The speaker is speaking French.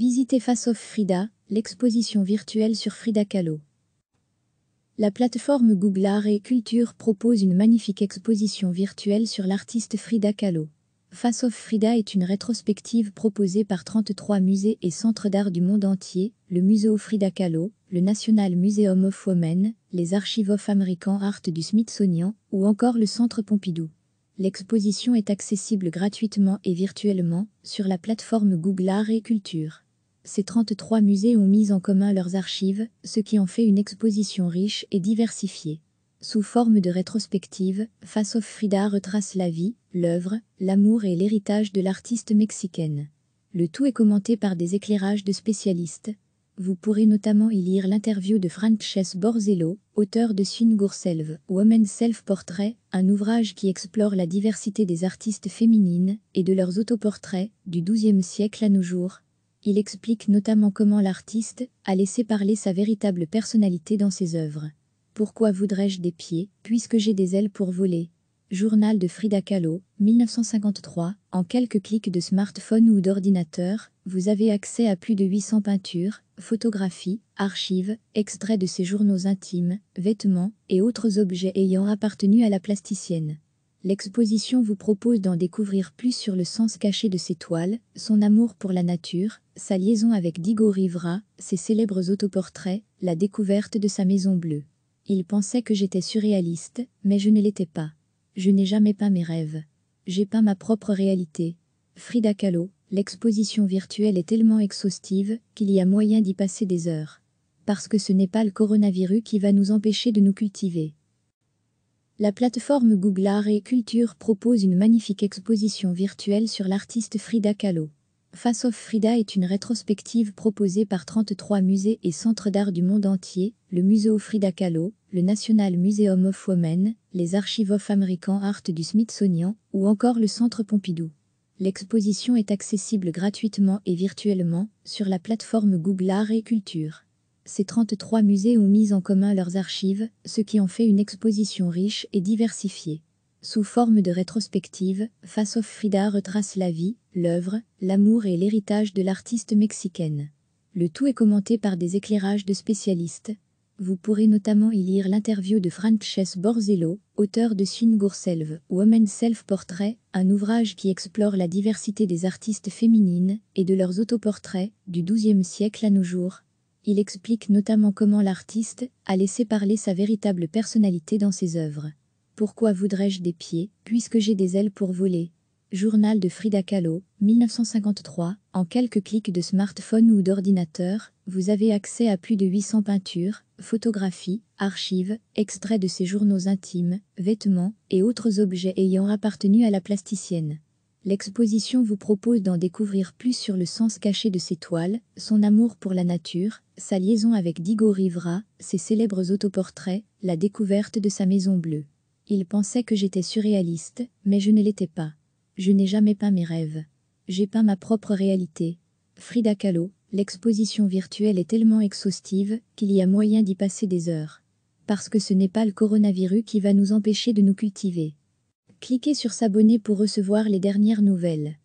Visitez Face of Frida, l'exposition virtuelle sur Frida Kahlo. La plateforme Google Art et Culture propose une magnifique exposition virtuelle sur l'artiste Frida Kahlo. Face of Frida est une rétrospective proposée par 33 musées et centres d'art du monde entier, le Museo Frida Kahlo, le National Museum of Women, les Archives of American Art du Smithsonian ou encore le Centre Pompidou. L'exposition est accessible gratuitement et virtuellement sur la plateforme Google Art et Culture ces 33 musées ont mis en commun leurs archives, ce qui en fait une exposition riche et diversifiée. Sous forme de rétrospective, Face of Frida retrace la vie, l'œuvre, l'amour et l'héritage de l'artiste mexicaine. Le tout est commenté par des éclairages de spécialistes. Vous pourrez notamment y lire l'interview de Frances Borzello, auteur de Gourselve: Women Self-Portrait, un ouvrage qui explore la diversité des artistes féminines et de leurs autoportraits du XIIe siècle à nos jours, il explique notamment comment l'artiste a laissé parler sa véritable personnalité dans ses œuvres. Pourquoi voudrais-je des pieds, puisque j'ai des ailes pour voler Journal de Frida Kahlo, 1953. En quelques clics de smartphone ou d'ordinateur, vous avez accès à plus de 800 peintures, photographies, archives, extraits de ses journaux intimes, vêtements et autres objets ayant appartenu à la plasticienne. L'exposition vous propose d'en découvrir plus sur le sens caché de ses toiles, son amour pour la nature, sa liaison avec Digo Rivera, ses célèbres autoportraits, la découverte de sa maison bleue. Il pensait que j'étais surréaliste, mais je ne l'étais pas. Je n'ai jamais peint mes rêves. J'ai peint ma propre réalité. Frida Kahlo, l'exposition virtuelle est tellement exhaustive qu'il y a moyen d'y passer des heures. Parce que ce n'est pas le coronavirus qui va nous empêcher de nous cultiver. La plateforme Google Art et Culture propose une magnifique exposition virtuelle sur l'artiste Frida Kahlo. Face of Frida est une rétrospective proposée par 33 musées et centres d'art du monde entier, le Museo Frida Kahlo, le National Museum of Women, les Archives of American Art du Smithsonian ou encore le Centre Pompidou. L'exposition est accessible gratuitement et virtuellement sur la plateforme Google Art et Culture. Ces 33 musées ont mis en commun leurs archives, ce qui en fait une exposition riche et diversifiée. Sous forme de rétrospective, Face of Frida retrace la vie, l'œuvre, l'amour et l'héritage de l'artiste mexicaine. Le tout est commenté par des éclairages de spécialistes. Vous pourrez notamment y lire l'interview de Frances Borzello, auteur de ou « Women Self-Portrait, un ouvrage qui explore la diversité des artistes féminines et de leurs autoportraits du XIIe siècle à nos jours. Il explique notamment comment l'artiste a laissé parler sa véritable personnalité dans ses œuvres. Pourquoi voudrais-je des pieds, puisque j'ai des ailes pour voler Journal de Frida Kahlo, 1953. En quelques clics de smartphone ou d'ordinateur, vous avez accès à plus de 800 peintures, photographies, archives, extraits de ses journaux intimes, vêtements et autres objets ayant appartenu à la plasticienne. L'exposition vous propose d'en découvrir plus sur le sens caché de ses toiles, son amour pour la nature, sa liaison avec Digo Rivera, ses célèbres autoportraits, la découverte de sa maison bleue. Il pensait que j'étais surréaliste, mais je ne l'étais pas. Je n'ai jamais peint mes rêves. J'ai peint ma propre réalité. Frida Kahlo, l'exposition virtuelle est tellement exhaustive qu'il y a moyen d'y passer des heures. Parce que ce n'est pas le coronavirus qui va nous empêcher de nous cultiver. Cliquez sur s'abonner pour recevoir les dernières nouvelles.